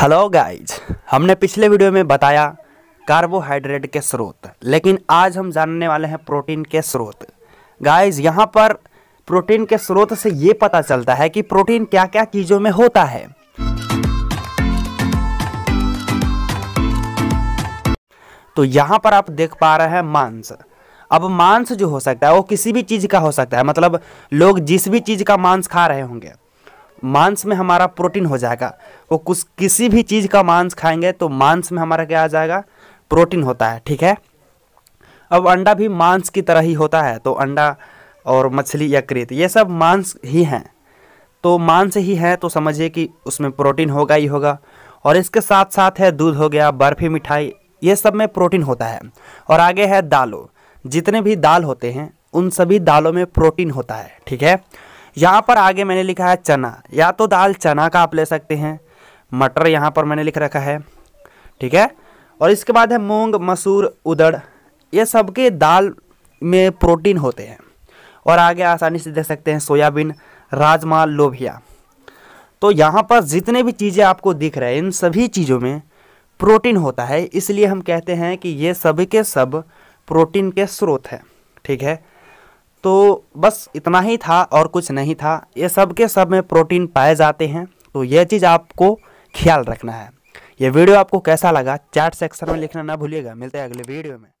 hello guys हमने पिछले video में बताया कार्बोहाइड्रेट के स्रोत लेकिन आज हम जानने वाले हैं प्रोटीन के स्रोत गाइज यहाँ पर प्रोटीन के स्रोत से ये पता चलता है कि प्रोटीन क्या क्या चीज़ों में होता है तो यहाँ पर आप देख पा रहे हैं मांस अब मांस जो हो सकता है वो किसी भी चीज़ का हो सकता है मतलब लोग जिस भी चीज़ का मांस खा रहे होंगे मांस में हमारा प्रोटीन हो जाएगा वो कुछ किसी भी चीज़ का मांस खाएंगे तो मांस में हमारा क्या आ जाएगा प्रोटीन होता है ठीक है अब अंडा भी मांस की तरह ही होता है तो अंडा और मछली यकृत ये सब मांस ही हैं तो मांस ही है तो समझिए कि उसमें प्रोटीन होगा ही होगा और इसके साथ साथ है दूध हो गया बर्फ़ी मिठाई ये सब में प्रोटीन होता है और आगे है दालों जितने भी दाल होते हैं उन सभी दालों में प्रोटीन होता है ठीक है यहाँ पर आगे मैंने लिखा है चना या तो दाल चना का आप ले सकते हैं मटर यहाँ पर मैंने लिख रखा है ठीक है और इसके बाद है मूंग मसूर उदड़ ये सबके दाल में प्रोटीन होते हैं और आगे आसानी से देख सकते हैं सोयाबीन राजमा लोभिया तो यहाँ पर जितने भी चीज़ें आपको दिख रहे हैं इन सभी चीज़ों में प्रोटीन होता है इसलिए हम कहते हैं कि ये सभी के सब प्रोटीन के स्रोत हैं ठीक है तो बस इतना ही था और कुछ नहीं था ये सब के सब में प्रोटीन पाए जाते हैं तो यह चीज़ आपको ख्याल रखना है ये वीडियो आपको कैसा लगा चैट सेक्शन में लिखना ना भूलिएगा मिलते हैं अगले वीडियो में